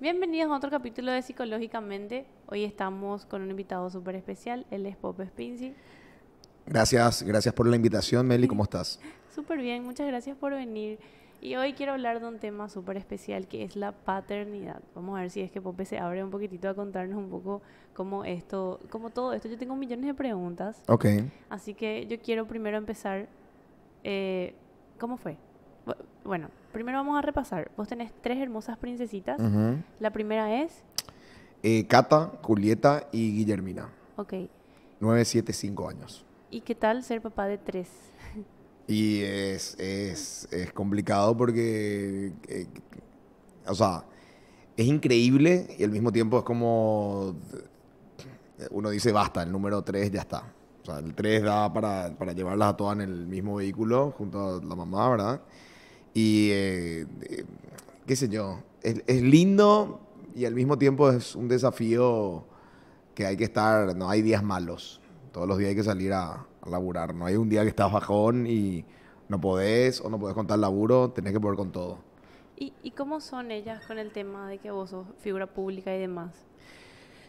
Bienvenidos a otro capítulo de Psicológicamente. Hoy estamos con un invitado súper especial, él es Pope Spinzi. Gracias, gracias por la invitación, Meli, ¿cómo estás? súper bien, muchas gracias por venir. Y hoy quiero hablar de un tema súper especial que es la paternidad. Vamos a ver si es que Pope se abre un poquitito a contarnos un poco cómo esto, cómo todo esto. Yo tengo millones de preguntas. Ok. Así que yo quiero primero empezar, eh, ¿cómo fue? Bueno, primero vamos a repasar. Vos tenés tres hermosas princesitas. La primera es. Eh, Cata, Julieta y Guillermina. Ok. 9, 7, 5 años. ¿Y qué tal ser papá de tres? Y es, es, es complicado porque. Eh, o sea, es increíble y al mismo tiempo es como. Uno dice basta, el número 3 ya está. O sea, el 3 da para, para llevarlas a todas en el mismo vehículo junto a la mamá, ¿verdad? Y, eh, eh, qué sé yo, es, lindo y al mismo tiempo es un desafío que hay que estar, no hay días malos. Todos los días hay que salir a, laburar. No hay un día que estás bajón y no podés o no podés contar laburo, tenés que poder con todo. ¿Y, ¿Y, cómo son ellas con el tema de que vos sos figura pública y demás?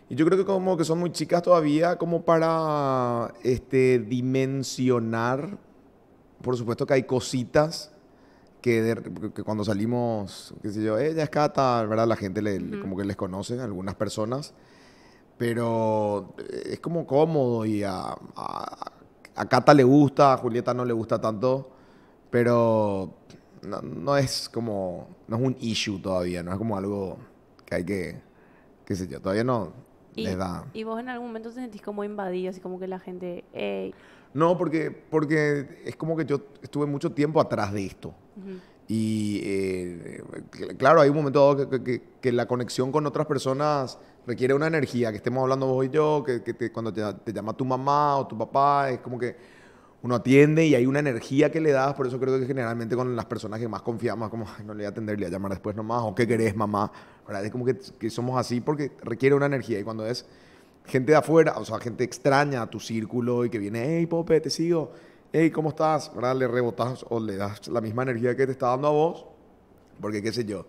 Y yo creo que como que son muy chicas todavía como para este, dimensionar, por supuesto que hay cositas que, cuando salimos, qué sé yo, ella eh, es Cata, ¿verdad? La gente como que les conoce, algunas personas, pero eh, es como cómodo y a, a, Cata le gusta, a Julieta no le gusta tanto, pero no, no, es como, no es un issue todavía, no es como algo que hay que, qué sé yo, todavía no ¿Y, les da. ¿Y vos en algún momento te sentís como invadido, así como que la gente, hey, no, porque, porque es como que yo estuve mucho tiempo atrás de esto. Y eh, claro, hay un momento dado que, que, la conexión con otras personas requiere una energía, que estemos hablando vos y yo, que, que cuando te, te, llama tu mamá o tu papá, es como que uno atiende y hay una energía que le das, por eso creo que generalmente con las personas que más confiamos, como, no le voy a atender, le voy a llamar después nomás, o qué querés, mamá, Es como que, que somos así porque requiere una energía y cuando es gente de afuera, o sea, gente extraña a tu círculo y que viene, hey, Pope, te sigo, hey, ¿cómo estás? ¿Verdad? Le rebotas o le das la misma energía que te está dando a vos, porque qué sé yo,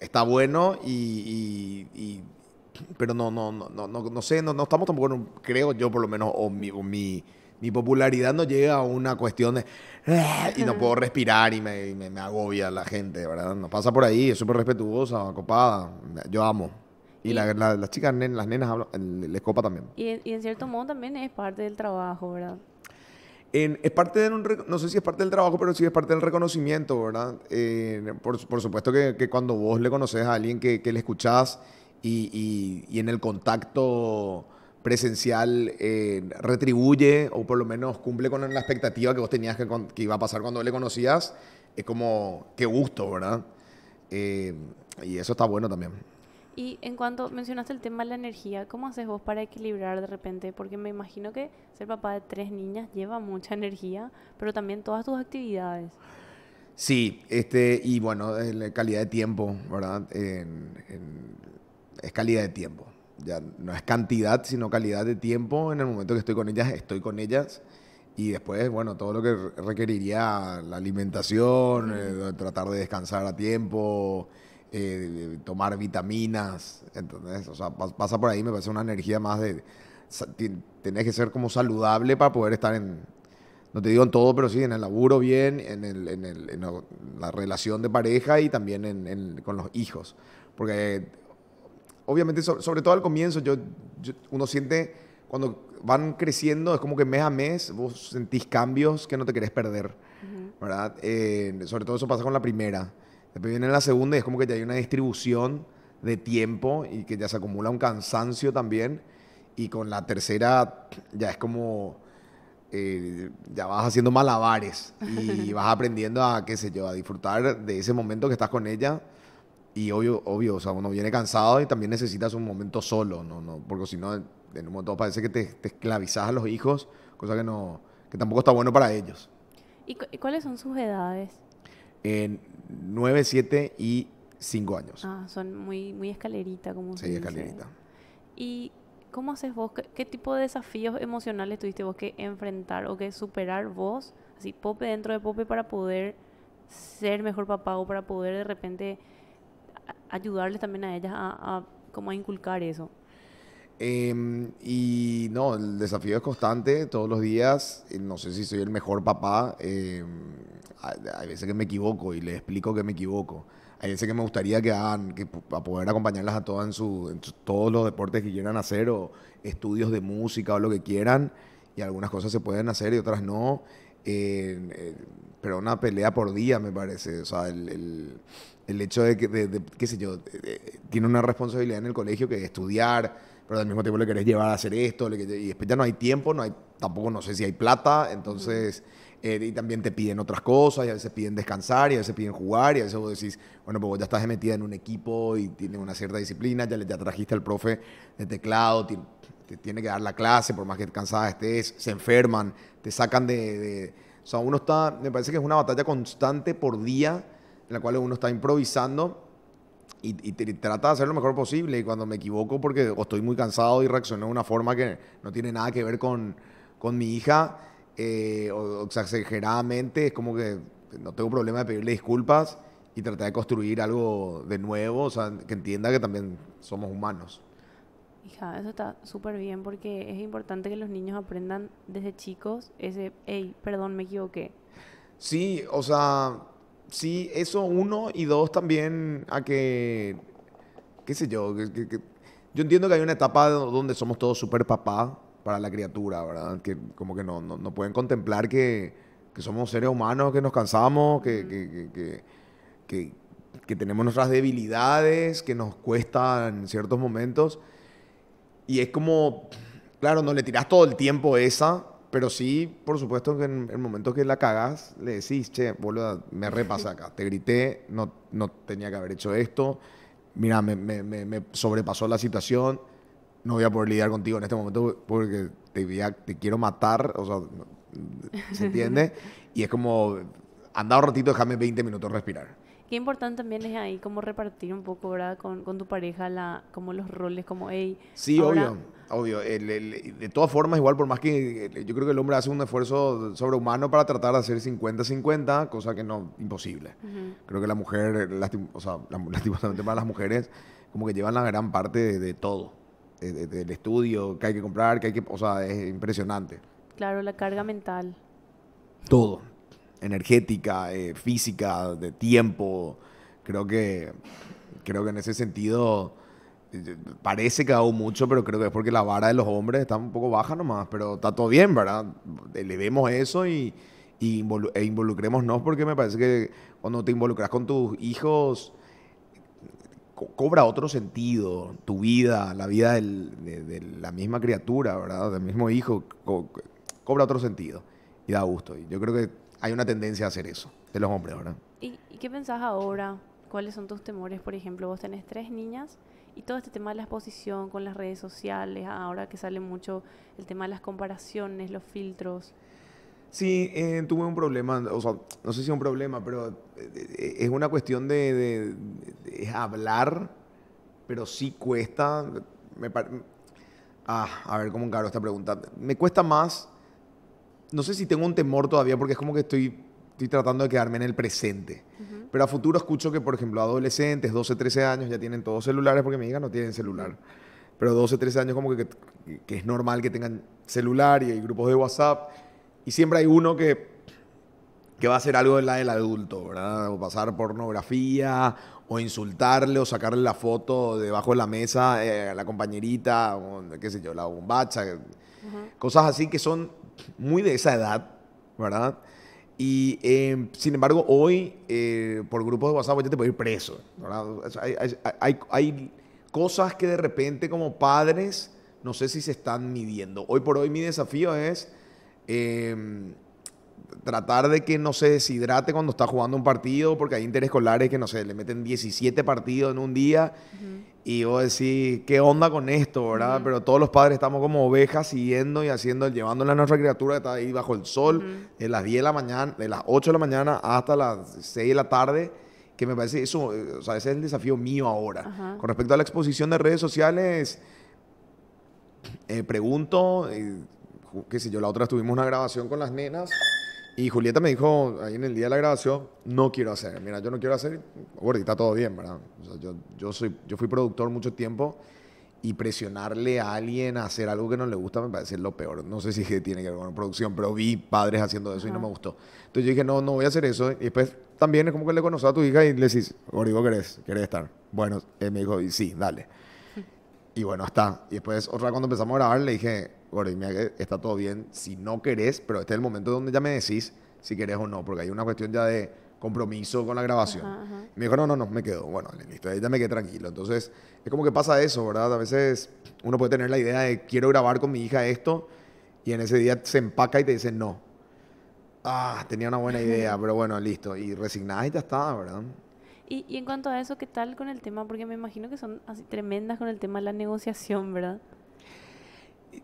está bueno y, pero no, no, no, no, no sé, no, no estamos tampoco, creo yo por lo menos, o mi, mi, popularidad no llega a una cuestión de, ah", y no puedo respirar y me, agobia la gente, ¿verdad? Nos pasa por ahí, es súper respetuosa, copada, yo amo. Y, la, las chicas, las nenas, les copa también. Y en, cierto modo también es parte del trabajo, ¿verdad? es parte de un, no sé si es parte del trabajo, pero sí es parte del reconocimiento, ¿verdad? Eh, por, por, supuesto que, cuando vos le conoces a alguien que, le escuchás y, y, en el contacto presencial eh, retribuye o por lo menos cumple con la expectativa que vos tenías que, que iba a pasar cuando le conocías, es como, qué gusto, ¿verdad? Eh, y eso está bueno también. Y en cuanto mencionaste el tema de la energía, ¿cómo haces vos para equilibrar de repente? Porque me imagino que ser papá de tres niñas lleva mucha energía, pero también todas tus actividades. Sí, este, y bueno, la calidad de tiempo, ¿verdad? es calidad de tiempo. Ya no es cantidad, sino calidad de tiempo. En el momento que estoy con ellas, estoy con ellas. Y después, bueno, todo lo que requeriría la alimentación, eh, tratar de descansar a tiempo, eh, tomar vitaminas, entonces O sea, pasa por ahí, me parece una energía más de... Tenés que ser como saludable para poder estar en... No te digo en todo, pero sí, en el laburo bien, en, el, en, el, la relación de pareja y también en, con los hijos. Porque obviamente, sobre, todo al comienzo, yo, uno siente cuando van creciendo, es como que mes a mes vos sentís cambios que no te querés perder, ¿verdad? Eh, sobre todo eso pasa con la primera. Después viene la segunda y es como que ya hay una distribución de tiempo y que ya se acumula un cansancio también. Y con la tercera ya es como... Eh, ya vas haciendo malabares y vas aprendiendo a, qué sé yo, a disfrutar de ese momento que estás con ella. Y obvio, obvio, o sea, uno viene cansado y también necesitas un momento solo, ¿no? no porque si no, en un momento parece que te, te, esclavizas a los hijos, cosa que, no, que tampoco está bueno para ellos. y cuáles son sus edades? en 9, 7 y 5 años. Ah, son muy, muy escalerita, como Sí, escalerita. ¿Y cómo haces vos? ¿Qué, tipo de desafíos emocionales tuviste vos que enfrentar o que superar vos, así, pope dentro de pope, para poder ser mejor papá o para poder de repente ayudarles también a ellas a, a como a inculcar eso? Em, y no, el desafío es constante todos los días. Eh, no sé si soy el mejor papá. Em, hay veces que me equivoco y le explico que me equivoco. Hay veces que me gustaría que hagan, que a poder acompañarlas a todas en, todos los deportes que quieran hacer o estudios de música o lo que quieran. Y algunas cosas se pueden hacer y otras no. Em, eh, pero una pelea por día me parece. O sea, el, el, hecho de que, qué sé yo, tiene una responsabilidad en el colegio que estudiar pero al mismo tiempo le querés llevar a hacer esto, y después ya no hay tiempo, no hay, tampoco no sé si hay plata, entonces... Eh, y también te piden otras cosas, y a veces piden descansar, y a veces piden jugar, y a veces vos decís, bueno, pues ya estás metida en un equipo y tiene una cierta disciplina, ya le trajiste al profe de teclado, te, tiene que dar la clase, por más que cansada estés, se enferman, te sacan de, de, O sea, uno está, me parece que es una batalla constante por día, en la cual uno está improvisando y, trata de hacer lo mejor posible. Y cuando me equivoco porque estoy muy cansado y reaccioné de una forma que no tiene nada que ver con, con mi hija, eh, o, exageradamente, es como que no tengo problema de pedirle disculpas y tratar de construir algo de nuevo, o sea, que entienda que también somos humanos. Hija, eso está súper bien porque es importante que los niños aprendan desde chicos ese, hey, perdón, me equivoqué. Sí, o sea, sí, eso uno y dos también a que, qué sé yo, yo entiendo que hay una etapa donde somos todos súper papá para la criatura, ¿verdad? Que como que no, no, pueden contemplar que, somos seres humanos, que nos cansamos, que, que tenemos nuestras debilidades, que nos cuestan en ciertos momentos. Y es como, claro, no le tiras todo el tiempo esa pero sí, por supuesto que en el momento que la cagas, le decís, che, boludo, me repasa acá. Te grité, no, no tenía que haber hecho esto. Mira, me, me, sobrepasó la situación. No voy a poder lidiar contigo en este momento porque te, te quiero matar. O sea, ¿se entiende? y es como, andado ratito, déjame 20 minutos respirar. Qué importante también es ahí como repartir un poco, ¿verdad? Con, con tu pareja, la, como los roles, como, hey. Sí, obvio Obvio, de todas formas, igual por más que eh, yo creo que el hombre hace un esfuerzo sobrehumano para tratar de hacer 50-50, cosa que no, imposible. Creo que la mujer, o sea, lastimosamente para las mujeres, como que llevan la gran parte de, todo, del estudio, que hay que comprar, que hay que, o sea, es impresionante. Claro, la carga mental. Todo, energética, eh, física, de tiempo, creo que, creo que en ese sentido parece que ha dado mucho, pero creo que es porque la vara de los hombres está un poco baja nomás, pero está todo bien, ¿verdad? Elevemos eh, eso y, e involucrémonos porque me parece que cuando te involucras con tus hijos cobra otro sentido tu vida, la vida del, de, la misma criatura, ¿verdad? Del mismo hijo, cobra otro sentido y da gusto. Y yo creo que hay una tendencia a hacer eso de los hombres, ¿verdad? ¿Y, y qué pensás ahora? ¿Cuáles son tus temores? Por ejemplo, vos tenés tres niñas y todo este tema de la exposición con las redes sociales, ahora que sale mucho el tema de las comparaciones, los filtros. Sí, eh, tuve un problema, o sea, no sé si es un problema, pero eh, eh, es una cuestión de, hablar, pero sí cuesta. ah, a ver cómo encargo esta pregunta. Me cuesta más. No sé si tengo un temor todavía, porque es como que estoy, estoy tratando de quedarme en el presente. Pero a futuro escucho que, por ejemplo, adolescentes, 12, 13 años, ya tienen todos celulares, porque mi hija no tienen celular. Pero 12, 13 años como que, es normal que tengan celular y hay grupos de WhatsApp. Y siempre hay uno que, que va a hacer algo de la del adulto, ¿verdad? O pasar pornografía, o insultarle, o sacarle la foto debajo de la mesa eh, a la compañerita, o qué sé yo, la bombacha. Cosas así que son muy de esa edad, ¿verdad? Y eh, sin embargo, hoy eh, por grupos de WhatsApp ya te puedes ir preso. Hay, hay, cosas que de repente como padres no sé si se están midiendo. Hoy por hoy mi desafío es eh, tratar de que no se deshidrate cuando está jugando un partido, porque hay interescolares que, no sé, le meten 17 partidos en un día y yo decís, ¿qué onda con esto, verdad? Pero todos los padres estamos como ovejas siguiendo y haciendo, llevándole a nuestra criatura que está ahí bajo el sol, de las 10 de la mañana, de las 8 de la mañana hasta las 6 de la tarde que me parece eso, o sea, ese es el desafío mío ahora. Con respecto a la exposición de redes sociales, eh, pregunto, qué sé yo, la otra tuvimos una grabación con las nenas y Julieta me dijo ahí en el día de la grabación, no quiero hacer. Mira, yo no quiero hacer, gordita, todo bien, ¿verdad? yo, yo, soy, yo fui productor mucho tiempo y presionarle a alguien a hacer algo que no le gusta me parece lo peor. No sé si tiene que ver con producción, pero vi padres haciendo eso y no me gustó. Entonces yo dije, no, no voy a hacer eso. Y después también es como que le conoces a tu hija y le decís, "Gordi, ¿querés, ¿querés estar? Bueno, él eh, me dijo, sí, dale. Y bueno, está. Y después otra vez cuando empezamos a grabar le dije, que está todo bien, si no querés, pero este es el momento donde ya me decís si querés o no, porque hay una cuestión ya de compromiso con la grabación. me dijo, no, no, no, me quedo. Bueno, listo, ya me quedé tranquilo. Entonces, es como que pasa eso, ¿verdad? A veces uno puede tener la idea de, quiero grabar con mi hija esto, y en ese día se empaca y te dicen, no. Ah, tenía una buena idea, pero bueno, listo. Y resignada y ya está, ¿verdad? Y, y en cuanto a eso, ¿qué tal con el tema? Porque me imagino que son así tremendas con el tema de la negociación, ¿verdad?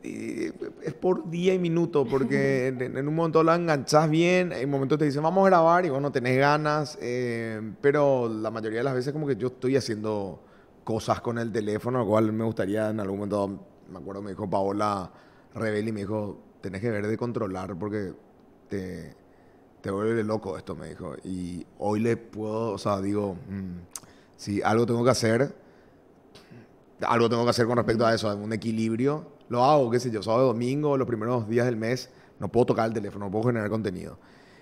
es por día y minuto, porque en, un momento la enganchas bien, en un momento te dicen vamos a grabar y vos no tenés ganas, eh, pero la mayoría de las veces como que yo estoy haciendo cosas con el teléfono, lo cual me gustaría en algún momento, me acuerdo me dijo Paola y me dijo, tenés que ver de controlar porque te, te vuelve loco esto, me dijo. Y hoy le puedo, o sea, digo, mm, si algo tengo que hacer, algo tengo que hacer con respecto a eso, un equilibrio lo hago, qué sé yo, sábado, domingo, los primeros días del mes, no puedo tocar el teléfono, no puedo generar contenido.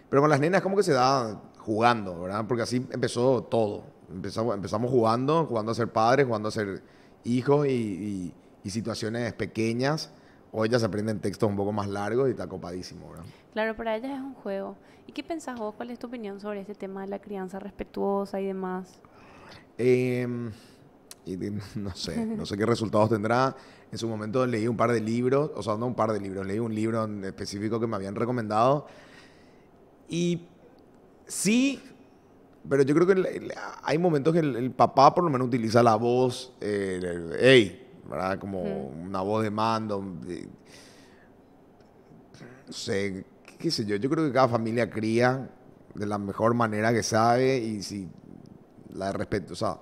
Pero con las nenas como que se da jugando, ¿verdad? Porque así empezó todo. Empezamos, empezamos jugando, jugando a ser padres, jugando a ser hijos y, situaciones pequeñas. Hoy ellas aprenden textos un poco más largos y está copadísimo, ¿verdad? Claro, para ellas es un juego. ¿Y qué pensás vos? ¿Cuál es tu opinión sobre este tema de la crianza respetuosa y demás? Eh, y no sé, no sé qué resultados tendrá. En su momento leí un par de libros, o sea, no un par de libros, leí un libro específico que me habían recomendado. Y sí, pero yo creo que hay momentos que el, papá por lo menos utiliza la voz, Como una voz de mando. no sé, qué, sé yo. Yo creo que cada familia cría de la mejor manera que sabe y si la respeto, o sea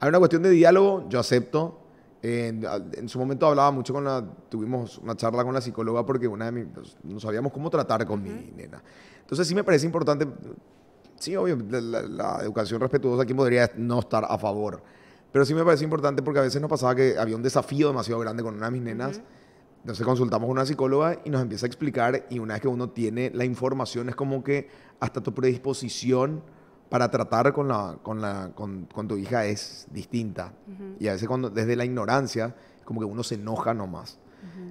hay una cuestión de diálogo, yo acepto. en, su momento hablaba mucho con la, tuvimos una charla con la psicóloga porque una de mis, pues, no sabíamos cómo tratar con mi nena. Entonces sí me parece importante, sí, obvio, la, educación respetuosa aquí podría no estar a favor, pero sí me parece importante porque a veces nos pasaba que había un desafío demasiado grande con una de mis nenas. Entonces consultamos a una psicóloga y nos empieza a explicar y una vez que uno tiene la información es como que hasta tu predisposición para tratar con, la, la, con, tu hija es distinta. Y a veces cuando, desde la ignorancia, como que uno se enoja nomás.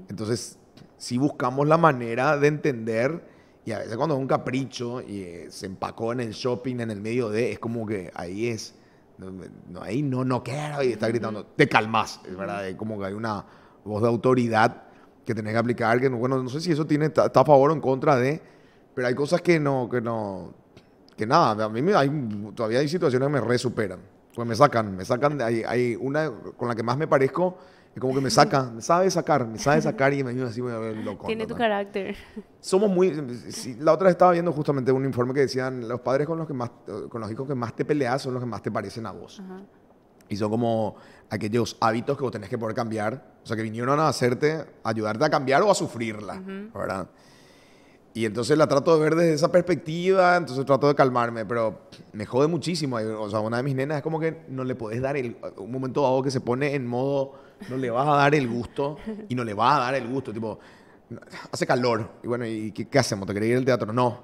Entonces, si buscamos la manera de entender, y a veces cuando es un capricho y eh, se empacó en el shopping, en el medio de, es como que ahí es, no, ahí no, no quiero, y está gritando, te calmas, es verdad, es como que hay una voz de autoridad que tenés que aplicar, que bueno, no sé si eso tiene, está, a favor o en contra de, pero hay cosas que no, que no, que nada, a mí hay, todavía hay situaciones que me resuperan. Pues me sacan, me sacan, hay, hay una con la que más me parezco, y como que me saca, me sabe sacar, me sabe sacar y me ayuda así, voy a ver loco. Tiene tu carácter. Somos muy. La otra vez estaba viendo justamente un informe que decían: los padres con los, que más, con los hijos que más te peleas son los que más te parecen a vos. Y son como aquellos hábitos que vos tenés que poder cambiar. O sea, que vinieron a hacerte, ayudarte a cambiar o a sufrirla, ¿verdad? Y entonces la trato de ver desde esa perspectiva, entonces trato de calmarme, pero me jode muchísimo. O sea, una de mis nenas es como que no le podés dar el, un momento dado que se pone en modo, no le vas a dar el gusto y no le vas a dar el gusto, tipo, hace calor. Y bueno, ¿y qué, hacemos? ¿Te querés ir al teatro? No.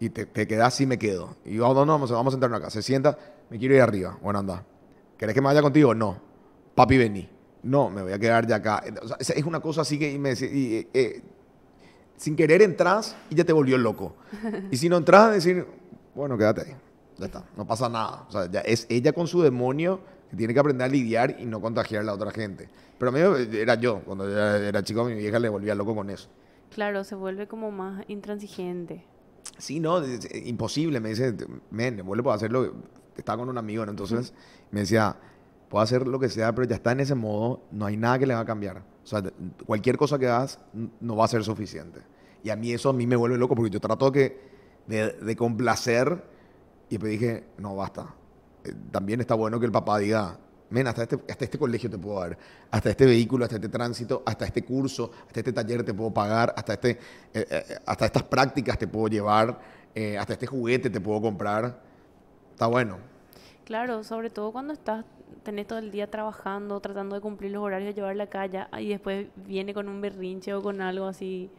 Y te, quedas quedás, me quedo. Y yo, ah, no, no, vamos, vamos a sentarnos acá. Se sienta, me quiero ir arriba. Bueno, anda. ¿Querés que me vaya contigo? No. Papi, vení. No, me voy a quedar de acá. O sea, es una cosa así que me eh, eh, sin querer entras y ya te volvió loco. Y si no entras, a decir, bueno, quédate ahí. Ya está, no pasa nada. O sea, es ella con su demonio que tiene que aprender a lidiar y no contagiar a la otra gente. Pero a mí eh, era yo, cuando era chico, mi vieja le volvía loco con eso. Claro, se vuelve como más intransigente. Sí, no, imposible. Me dice, men, vuelve, a puedo hacer lo Estaba con un amigo, Entonces me decía, puedo hacer lo que sea, pero ya está en ese modo, no hay nada que le va a cambiar. O sea, cualquier cosa que hagas no va a ser suficiente. Y a mí eso a mí me vuelve loco porque yo trato de, complacer y después dije, no, basta. Eh, también está bueno que el papá diga, men, hasta este, hasta este colegio te puedo dar, hasta este vehículo, hasta este tránsito, hasta este curso, hasta este taller te puedo pagar, hasta, este, eh, eh, hasta estas prácticas te puedo llevar, hasta este juguete te puedo comprar. Está bueno. Claro, sobre todo cuando estás, tenés todo el día trabajando, tratando de cumplir los horarios, de llevar la calle y después viene con un berrinche o con algo así,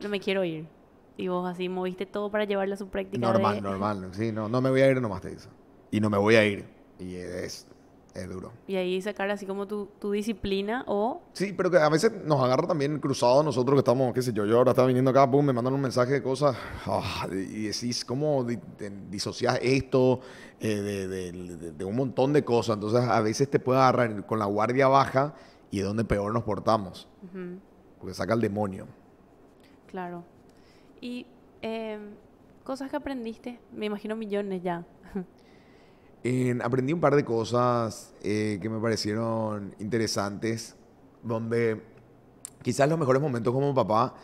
no me quiero ir. Y vos así moviste todo para llevarla a su práctica. Normal, normal. Sí, no, no me voy a ir nomás te dice. Y no me voy a ir. Y es es duro. Y ahí sacar así como tu, disciplina o... Sí, pero que a veces nos agarra también cruzado nosotros que estamos, qué sé yo, yo ahora estaba viniendo acá, pum, me mandan un mensaje de cosas ah, y decís cómo di, esto eh, de, un montón de cosas. Entonces a veces te puede agarrar con la guardia baja y es donde peor nos portamos. Porque saca el demonio. Claro. Y em, cosas que aprendiste, me imagino millones ya. aprendí un par de cosas eh, que me parecieron interesantes, donde quizás los mejores momentos como papá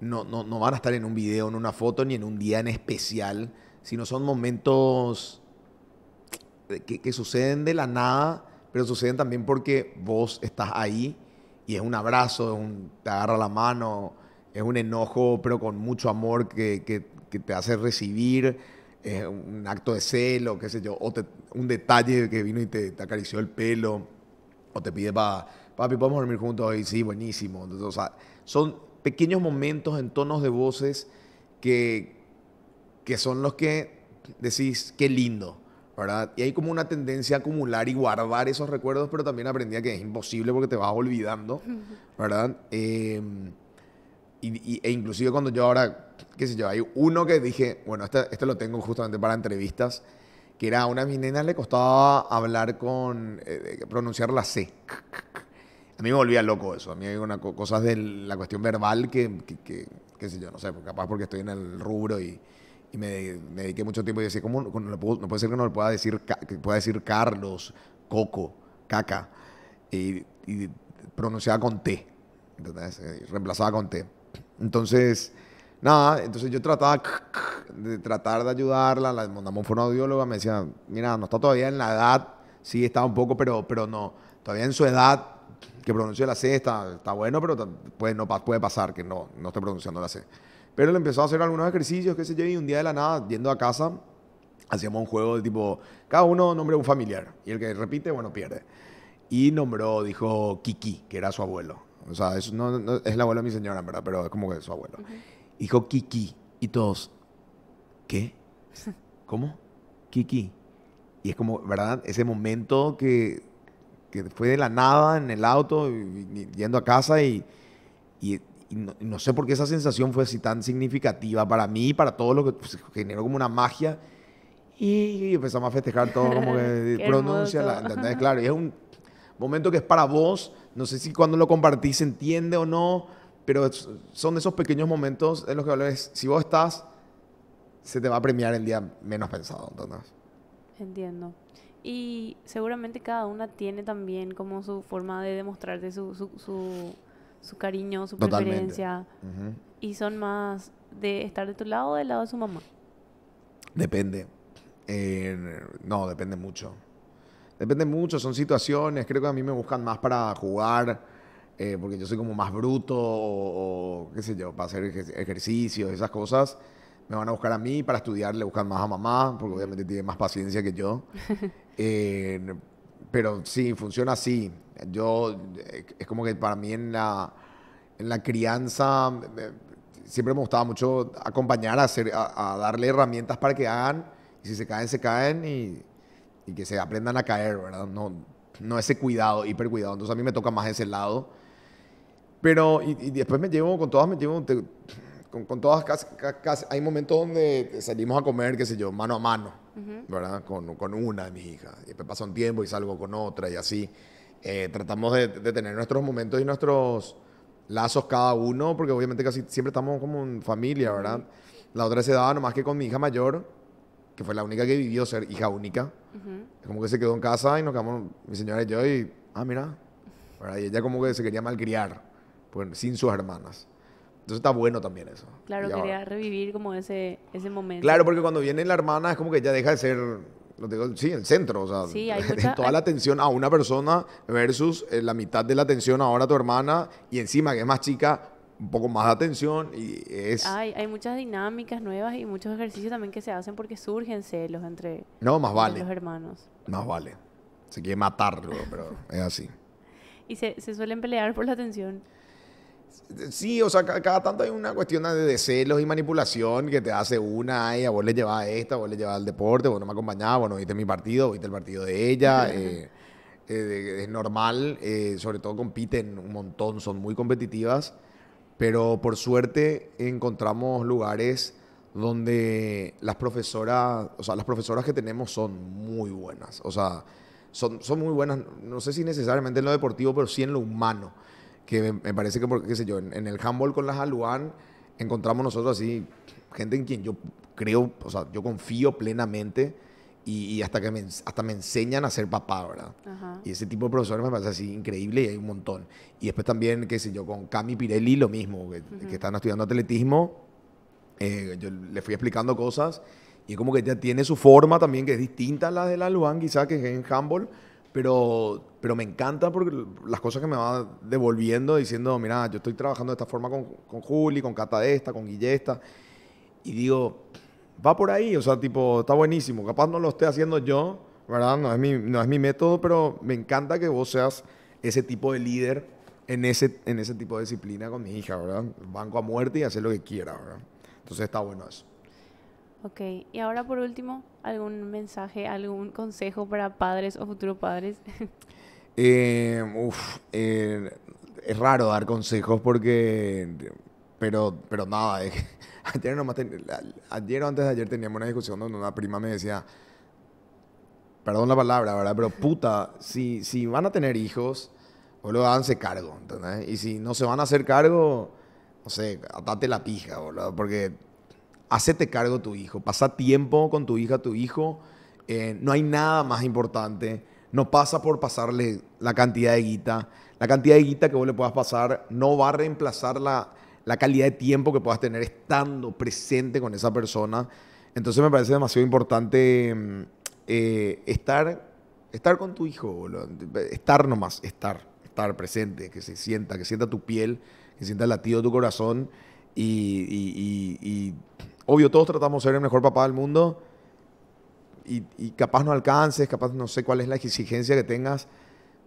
no, van a estar en un video, en una foto, ni en un día en especial, sino son momentos que, suceden de la nada, pero suceden también porque vos estás ahí y es un abrazo, un, te agarra la mano, es un enojo, pero con mucho amor que te hace recibir es un acto de celo, qué sé yo, o un detalle que vino y te, acarició el pelo, o te pide, para, papi, ¿podemos dormir juntos hoy? Sí, buenísimo. Entonces, o sea, son pequeños momentos en tonos de voces que, que son los que decís, qué lindo. ¿verdad? Y hay como una tendencia a acumular y guardar esos recuerdos, pero también aprendí que es imposible porque te vas olvidando, ¿verdad? Eh, e inclusive cuando yo ahora, qué sé yo, hay uno que dije, bueno, este, este, lo tengo justamente para entrevistas, que era a una de mis nenas le costaba hablar con, eh, pronunciar la C. A mí me volvía loco eso, a mí hay una, cosas de la cuestión verbal que, qué sé yo, no sé, capaz porque estoy en el rubro y, me, dediqué mucho tiempo y decía, ¿cómo no, puede ser que no le pueda decir, que pueda decir Carlos, Coco, Caca? Y, y pronunciaba con T, ¿entendés? Reemplazaba con T. Entonces, nada, entonces yo trataba de tratar de ayudarla, la mandamos por una audióloga, me decía, mira, no está todavía en la edad, sí está un poco, pero, pero no, todavía en su edad que pronuncie la C está, bueno, pero puede, no, puede pasar que no, no esté pronunciando la C. Pero le empezó a hacer algunos ejercicios, que sé yo, y un día de la nada, yendo a casa, hacíamos un juego de tipo, cada uno nombra un familiar, y el que repite, bueno, pierde. Y nombró, dijo Kiki, que era su abuelo. O sea, es, no, el abuelo de mi señora, verdad, pero es como que su abuelo. Hijo Kiki. Y todos, ¿qué? ¿Cómo? Kiki. Y es como, ¿verdad? Ese momento que, que fue de la nada en el auto, yendo a casa y, y no, sé por qué esa sensación fue así tan significativa para mí y para todo lo que pues, generó como una magia. Y empezamos a festejar todo como que pronuncia, la, Claro, y es un momento que es para vos, no sé si cuando lo compartís se entiende o no, pero son esos pequeños momentos en los que Si vos estás, se te va a premiar el día menos pensado, entonces. Entiendo. Y seguramente cada una tiene también como su forma de demostrarte su, su, su, cariño, su preferencia. Y son más de estar de tu lado o del lado de su mamá. Depende. Eh, no, depende mucho. Depende mucho, son situaciones. Creo que a mí me buscan más para jugar, eh, porque yo soy como más bruto o, qué sé yo, para hacer ejercicios, esas cosas. Me van a buscar a mí, para estudiar le buscan más a mamá, porque obviamente tiene más paciencia que yo. pero sí, funciona así. Yo, es como que para mí en la, en la crianza siempre me gustaba mucho acompañar darle herramientas para que hagan. Y si se caen, se caen y y que se aprendan a caer, ¿verdad? No, no ese cuidado, hiper cuidado. Entonces a mí me toca más ese lado. Pero, y, después me llevo, con todas me llevo, con, todas casi, hay momentos donde salimos a comer, qué sé yo, mano a mano, ¿verdad? Con, con, una de mis hijas. Y después pasa un tiempo y salgo con otra y así. Eh, tratamos de, de, tener nuestros momentos y nuestros lazos cada uno, porque obviamente casi siempre estamos como en familia, ¿verdad? La otra se daba nomás que con mi hija mayor, que fue la única que vivió ser hija única. Como que se quedó en casa y nos quedamos mi señora y yo y, ah, mira. Y ella como que se quería malcriar pues, sin sus hermanas. Entonces está bueno también eso. Claro, quería revivir como ese, ese momento. Claro, porque cuando viene la hermana es como que ya deja de ser, lo digo, sí, el centro. O sea, toda la atención a una persona versus eh, la mitad de la atención ahora a tu hermana y encima que es más chica, un poco más de atención y es... Hay, muchas dinámicas nuevas y muchos ejercicios también que se hacen porque surgen celos entre, no, más vale. los hermanos. Más vale. Se quiere matarlo, pero es así. ¿Y se, se, suelen pelear por la atención? Sí, o sea, cada, tanto hay una cuestión de, celos y manipulación que te hace una, ay a vos le llevas esta, a vos le llevas al deporte, vos no me acompañabas, bueno, viste mi partido, viste el partido de ella. Eh, eh, es normal, eh, sobre todo compiten un montón, son muy competitivas. Pero por suerte encontramos lugares donde las profesoras, o las profesoras que tenemos son muy buenas. O sea, son, muy buenas, no sé si necesariamente en lo deportivo, pero sí en lo humano. Que me, parece que, porque, qué sé yo, en, el handball con las Aluan encontramos nosotros así gente en quien yo creo, o sea, yo confío plenamente y, hasta que me, hasta me enseñan a ser papá, ¿verdad? Y ese tipo de profesores me parece así increíble y hay un montón. Y después también, qué sé yo, con Cami Pirelli lo mismo, que, están estudiando atletismo, eh, yo le fui explicando cosas y es como que ya tiene su forma también que es distinta a la de la Luan quizás, que es en handball, pero, pero me encanta porque las cosas que me va devolviendo diciendo, mira, yo estoy trabajando de esta forma con, con Juli, con Cata esta, con Guillesta. y digo va por ahí, o sea, tipo, está buenísimo. Capaz no lo esté haciendo yo, ¿verdad? No es mi, no es mi método, pero me encanta que vos seas ese tipo de líder en ese, en ese tipo de disciplina con mi hija, ¿verdad? Banco a muerte y hacer lo que quiera, ¿verdad? Entonces está bueno eso. Ok, y ahora por último, ¿algún mensaje, algún consejo para padres o futuros padres? Eh, uf, eh, es raro dar consejos porque pero, pero nada, ayer, ayer o antes de ayer teníamos una discusión donde una prima me decía, perdón la palabra, ¿verdad? Pero puta, si, si van a tener hijos, boludo, háganse cargo, Y si no se van a hacer cargo, no sé, atate la pija, boludo, porque hacete cargo tu hijo, pasa tiempo con tu hija, tu hijo, eh, no hay nada más importante, no pasa por pasarle la cantidad de guita, la cantidad de guita que vos le puedas pasar no va a reemplazar la, la calidad de tiempo que puedas tener estando presente con esa persona. Entonces me parece demasiado importante mm, eh, estar, estar con tu hijo, estar nomás, estar, estar presente, que se sienta, que sienta tu piel, que sienta el latido de tu corazón. Y, y obvio, todos tratamos de ser el mejor papá del mundo y, capaz no alcances, capaz no sé cuál es la exigencia que tengas,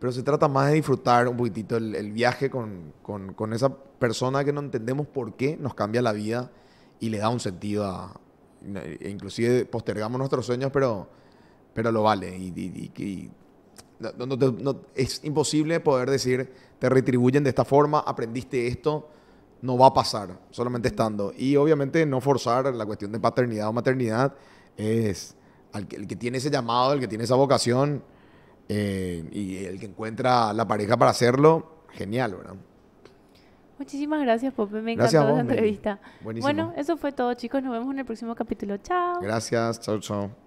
pero se trata más de disfrutar un poquitito el, viaje con, con, esa persona que no entendemos por qué nos cambia la vida y le da un sentido a... E inclusive postergamos nuestros sueños, pero, pero lo vale. Y, es imposible poder decir, te retribuyen de esta forma, aprendiste esto, no va a pasar, solamente estando. Y obviamente no forzar la cuestión de paternidad o maternidad es... el que tiene ese llamado, el que tiene esa vocación, eh, y el que encuentra la pareja para hacerlo, genial, ¿verdad? Muchísimas gracias, Pope. Me encantó la entrevista. Bueno, eso fue todo, chicos. Nos vemos en el próximo capítulo. Chao. Gracias. Chao, chao.